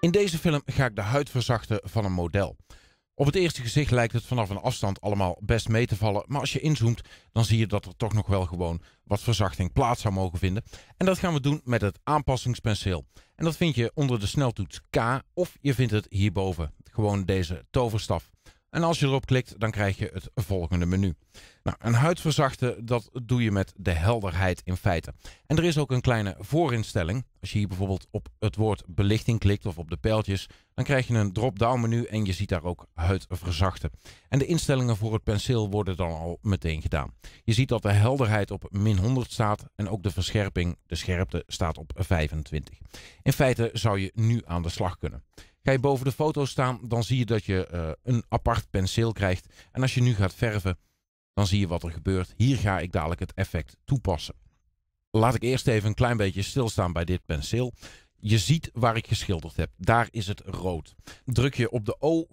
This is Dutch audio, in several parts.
In deze film ga ik de huid verzachten van een model. Op het eerste gezicht lijkt het vanaf een afstand allemaal best mee te vallen, maar als je inzoomt dan zie je dat er toch nog wel gewoon wat verzachting plaats zou mogen vinden. En dat gaan we doen met het aanpassingspenseel. En dat vind je onder de sneltoets K of je vindt het hierboven, gewoon deze toverstaf. En als je erop klikt, dan krijg je het volgende menu. Nou, een verzachten, dat doe je met de helderheid in feite. En er is ook een kleine voorinstelling. Als je hier bijvoorbeeld op het woord belichting klikt of op de pijltjes, dan krijg je een drop-down menu en je ziet daar ook verzachten. En de instellingen voor het penseel worden dan al meteen gedaan. Je ziet dat de helderheid op min 100 staat en ook de verscherping, de scherpte, staat op 25. In feite zou je nu aan de slag kunnen. Ga je boven de foto staan, dan zie je dat je eh, een apart penseel krijgt. En als je nu gaat verven, dan zie je wat er gebeurt. Hier ga ik dadelijk het effect toepassen. Laat ik eerst even een klein beetje stilstaan bij dit penseel. Je ziet waar ik geschilderd heb. Daar is het rood. Druk je op de O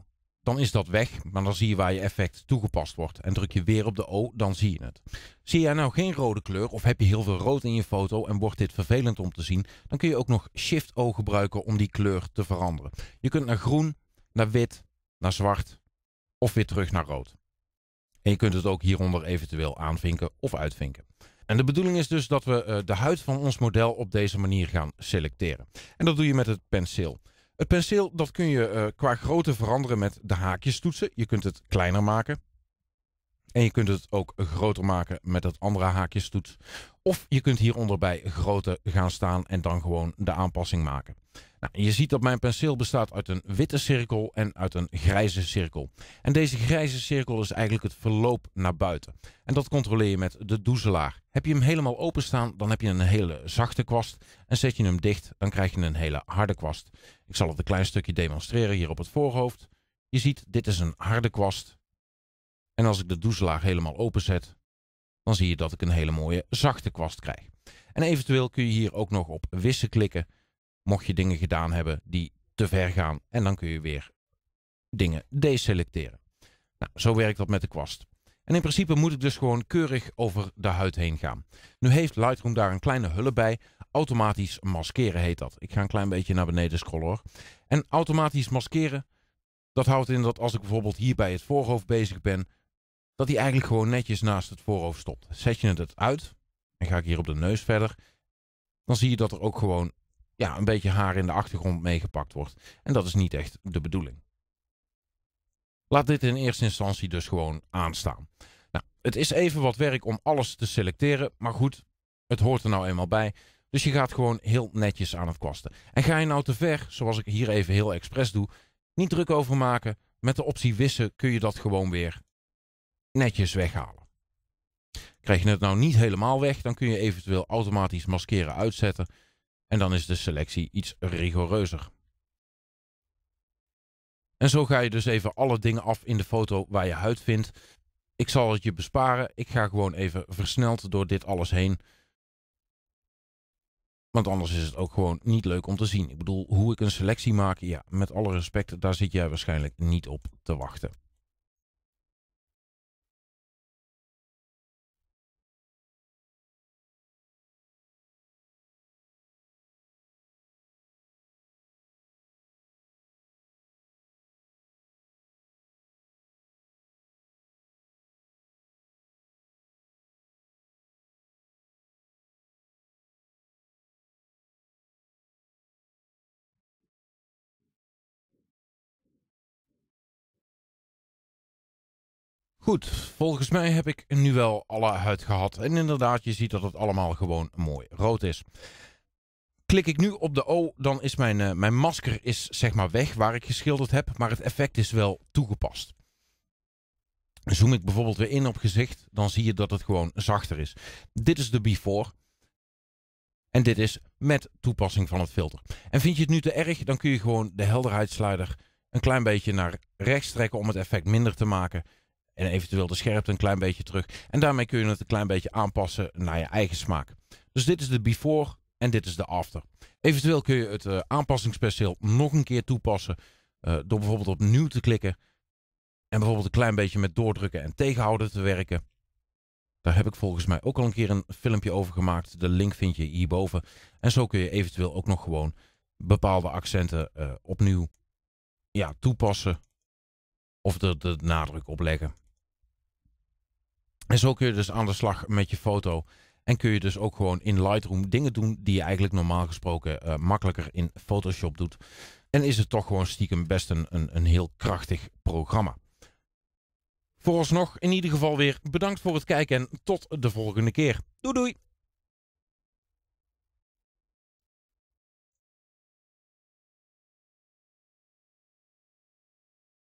dan is dat weg, maar dan zie je waar je effect toegepast wordt. En druk je weer op de O, dan zie je het. Zie jij nou geen rode kleur of heb je heel veel rood in je foto en wordt dit vervelend om te zien, dan kun je ook nog Shift-O gebruiken om die kleur te veranderen. Je kunt naar groen, naar wit, naar zwart of weer terug naar rood. En je kunt het ook hieronder eventueel aanvinken of uitvinken. En de bedoeling is dus dat we eh, de huid van ons model op deze manier gaan selecteren. En dat doe je met het penseel. Het penseel dat kun je eh, qua grootte veranderen met de haakjes toetsen. Je kunt het kleiner maken. En je kunt het ook groter maken met het andere haakjes toets. Of je kunt hieronder bij grootte gaan staan en dan gewoon de aanpassing maken. Nou, je ziet dat mijn penseel bestaat uit een witte cirkel en uit een grijze cirkel. En deze grijze cirkel is eigenlijk het verloop naar buiten. En dat controleer je met de doezelaar. Heb je hem helemaal openstaan, dan heb je een hele zachte kwast. En zet je hem dicht, dan krijg je een hele harde kwast. Ik zal het een klein stukje demonstreren hier op het voorhoofd. Je ziet, dit is een harde kwast. En als ik de doezelaar helemaal open zet, dan zie je dat ik een hele mooie zachte kwast krijg. En eventueel kun je hier ook nog op wissen klikken mocht je dingen gedaan hebben die te ver gaan. En dan kun je weer dingen deselecteren. Nou, zo werkt dat met de kwast. En in principe moet ik dus gewoon keurig over de huid heen gaan. Nu heeft Lightroom daar een kleine hulp bij. Automatisch maskeren heet dat. Ik ga een klein beetje naar beneden scrollen hoor. En automatisch maskeren, dat houdt in dat als ik bijvoorbeeld hier bij het voorhoofd bezig ben, dat hij eigenlijk gewoon netjes naast het voorhoofd stopt. Zet je het uit, en ga ik hier op de neus verder, dan zie je dat er ook gewoon ja, een beetje haar in de achtergrond meegepakt wordt. En dat is niet echt de bedoeling. Laat dit in eerste instantie dus gewoon aanstaan. Nou, het is even wat werk om alles te selecteren, maar goed, het hoort er nou eenmaal bij. Dus je gaat gewoon heel netjes aan het kwasten. En ga je nou te ver, zoals ik hier even heel expres doe, niet druk overmaken. Met de optie wissen kun je dat gewoon weer netjes weghalen. Krijg je het nou niet helemaal weg, dan kun je eventueel automatisch maskeren uitzetten. En dan is de selectie iets rigoureuzer. En zo ga je dus even alle dingen af in de foto waar je huid vindt. Ik zal het je besparen. Ik ga gewoon even versneld door dit alles heen. Want anders is het ook gewoon niet leuk om te zien. Ik bedoel, hoe ik een selectie maak, ja, met alle respect, daar zit jij waarschijnlijk niet op te wachten. Goed, volgens mij heb ik nu wel alle huid gehad. En inderdaad, je ziet dat het allemaal gewoon mooi rood is. Klik ik nu op de O, dan is mijn, eh, mijn masker is zeg maar weg waar ik geschilderd heb. Maar het effect is wel toegepast. Zoom ik bijvoorbeeld weer in op gezicht, dan zie je dat het gewoon zachter is. Dit is de before. En dit is met toepassing van het filter. En vind je het nu te erg, dan kun je gewoon de helderheidsslider een klein beetje naar rechts trekken om het effect minder te maken. En eventueel de scherpte een klein beetje terug. En daarmee kun je het een klein beetje aanpassen naar je eigen smaak. Dus dit is de before en dit is de after. Eventueel kun je het uh, nog een keer toepassen. Eh, door bijvoorbeeld op nieuw te klikken. En bijvoorbeeld een klein beetje met doordrukken en tegenhouden te werken. Daar heb ik volgens mij ook al een keer een filmpje over gemaakt. De link vind je hierboven. En zo kun je eventueel ook nog gewoon bepaalde accenten eh, opnieuw ja, toepassen. Of de, de nadruk opleggen. En zo kun je dus aan de slag met je foto. En kun je dus ook gewoon in Lightroom dingen doen die je eigenlijk normaal gesproken eh, makkelijker in Photoshop doet. En is het toch gewoon stiekem best een, een, een heel krachtig programma. Vooralsnog in ieder geval weer bedankt voor het kijken en tot de volgende keer. Doei doei!